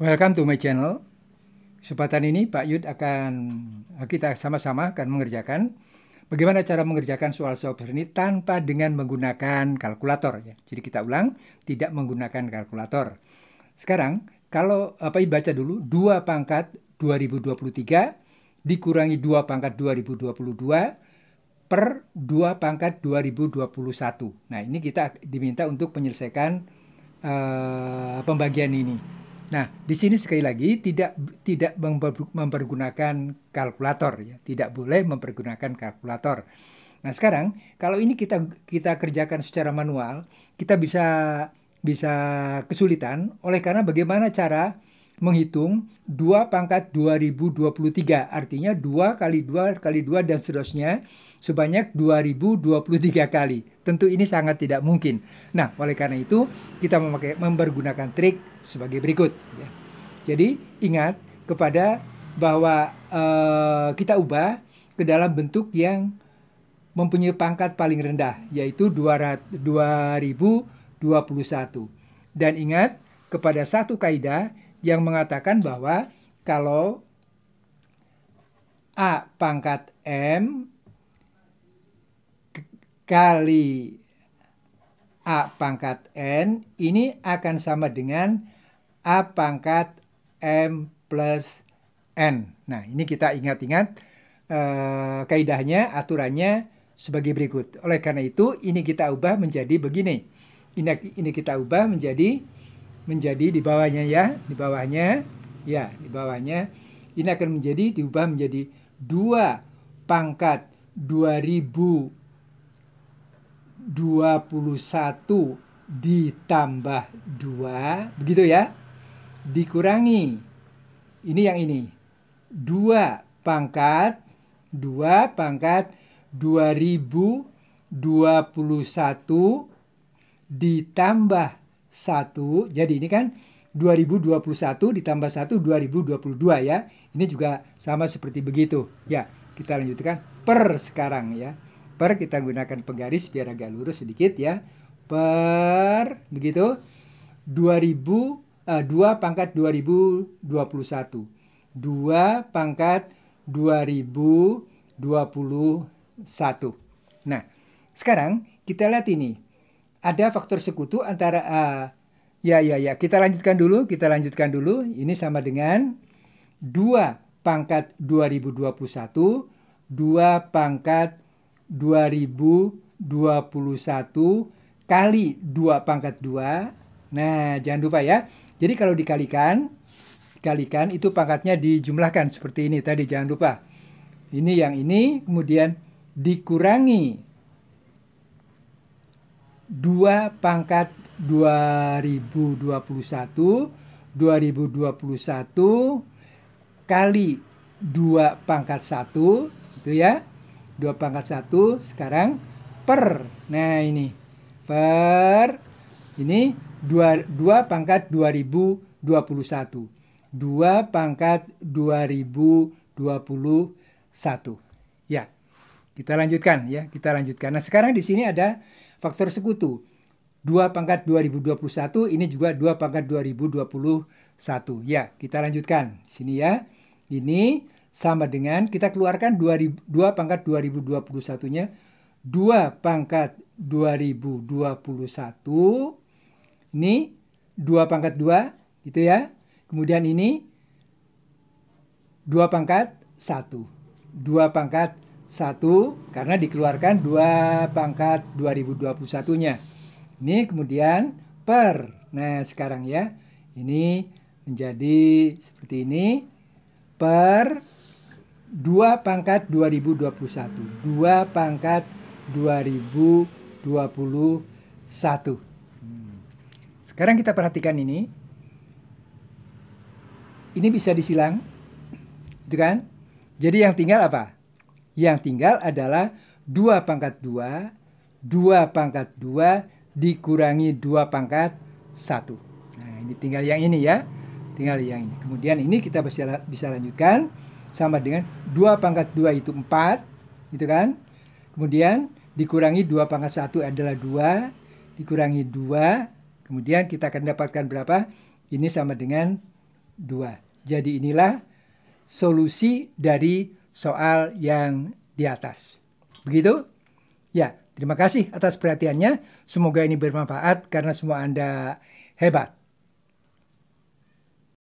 Welcome to my channel. Kesempatan ini Pak Yud akan eh, kita sama-sama akan mengerjakan bagaimana cara mengerjakan soal software ini tanpa dengan menggunakan kalkulator ya. Jadi kita ulang tidak menggunakan kalkulator. Sekarang kalau apa eh, baca dulu dua pangkat 2023 dikurangi dua pangkat 2022 per dua pangkat 2021. Nah, ini kita diminta untuk menyelesaikan uh, pembagian ini. Nah, di sini sekali lagi tidak tidak mempergunakan kalkulator ya, tidak boleh mempergunakan kalkulator. Nah, sekarang kalau ini kita kita kerjakan secara manual, kita bisa bisa kesulitan oleh karena bagaimana cara menghitung 2 pangkat 2023. Artinya 2 kali 2 kali 2 dan seterusnya sebanyak 2023 kali. Tentu ini sangat tidak mungkin. Nah, oleh karena itu kita memakai mempergunakan trik sebagai berikut. Ya. Jadi ingat kepada bahwa uh, kita ubah ke dalam bentuk yang mempunyai pangkat paling rendah yaitu 2021. Dan ingat kepada satu kaidah yang mengatakan bahwa kalau A pangkat M kali A pangkat N ini akan sama dengan A pangkat M plus N. Nah, ini kita ingat-ingat eh, kaidahnya, aturannya sebagai berikut. Oleh karena itu, ini kita ubah menjadi begini. Ini, ini kita ubah menjadi menjadi di bawahnya ya, di bawahnya ya, di bawahnya ini akan menjadi diubah menjadi 2 pangkat 2021 ditambah 2 begitu ya dikurangi ini yang ini 2 pangkat 2 pangkat 2021 ditambah 1. Jadi ini kan 2021 ditambah 1 2022 ya. Ini juga sama seperti begitu. Ya, kita lanjutkan per sekarang ya. Per kita gunakan penggaris biar agak lurus sedikit ya. Per begitu 2000 eh, 2 pangkat 2021. 2 pangkat 2021. Nah, sekarang kita lihat ini ada faktor sekutu antara uh, ya ya ya kita lanjutkan dulu kita lanjutkan dulu ini sama dengan 2 pangkat 2021 2 pangkat 2021 kali 2 pangkat 2 nah jangan lupa ya jadi kalau dikalikan dikalikan itu pangkatnya dijumlahkan seperti ini tadi jangan lupa ini yang ini kemudian dikurangi 2 pangkat 2021 2021 kali 2 pangkat 1 itu ya 2 pangkat 1 sekarang per nah ini per ini 2, 2 pangkat 2021 2 pangkat 2021 ya kita lanjutkan ya kita lanjutkan nah sekarang di sini ada faktor sekutu 2 pangkat 2021, ini juga 2 pangkat 2021. Ya, kita lanjutkan. Sini ya. Ini sama dengan kita keluarkan 2, 2 pangkat 2021-nya. 2 pangkat 2021. Ini 2 pangkat 2, gitu ya. Kemudian ini 2 pangkat 1. 2 pangkat satu karena dikeluarkan dua pangkat 2021-nya. Ini kemudian per. Nah, sekarang ya. Ini menjadi seperti ini per dua pangkat 2021. dua pangkat 2021. Hmm. Sekarang kita perhatikan ini. Ini bisa disilang. itu kan? Jadi yang tinggal apa? Yang tinggal adalah 2 pangkat 2, 2 pangkat 2 dikurangi 2 pangkat 1. Nah, ini tinggal yang ini ya. Tinggal yang ini. Kemudian ini kita bisa, bisa lanjutkan sama dengan 2 pangkat 2 itu 4, gitu kan? Kemudian dikurangi 2 pangkat 1 adalah 2, dikurangi 2, kemudian kita akan dapatkan berapa? Ini sama dengan 2. Jadi inilah solusi dari soal yang di atas. Begitu? Ya, terima kasih atas perhatiannya. Semoga ini bermanfaat karena semua Anda hebat.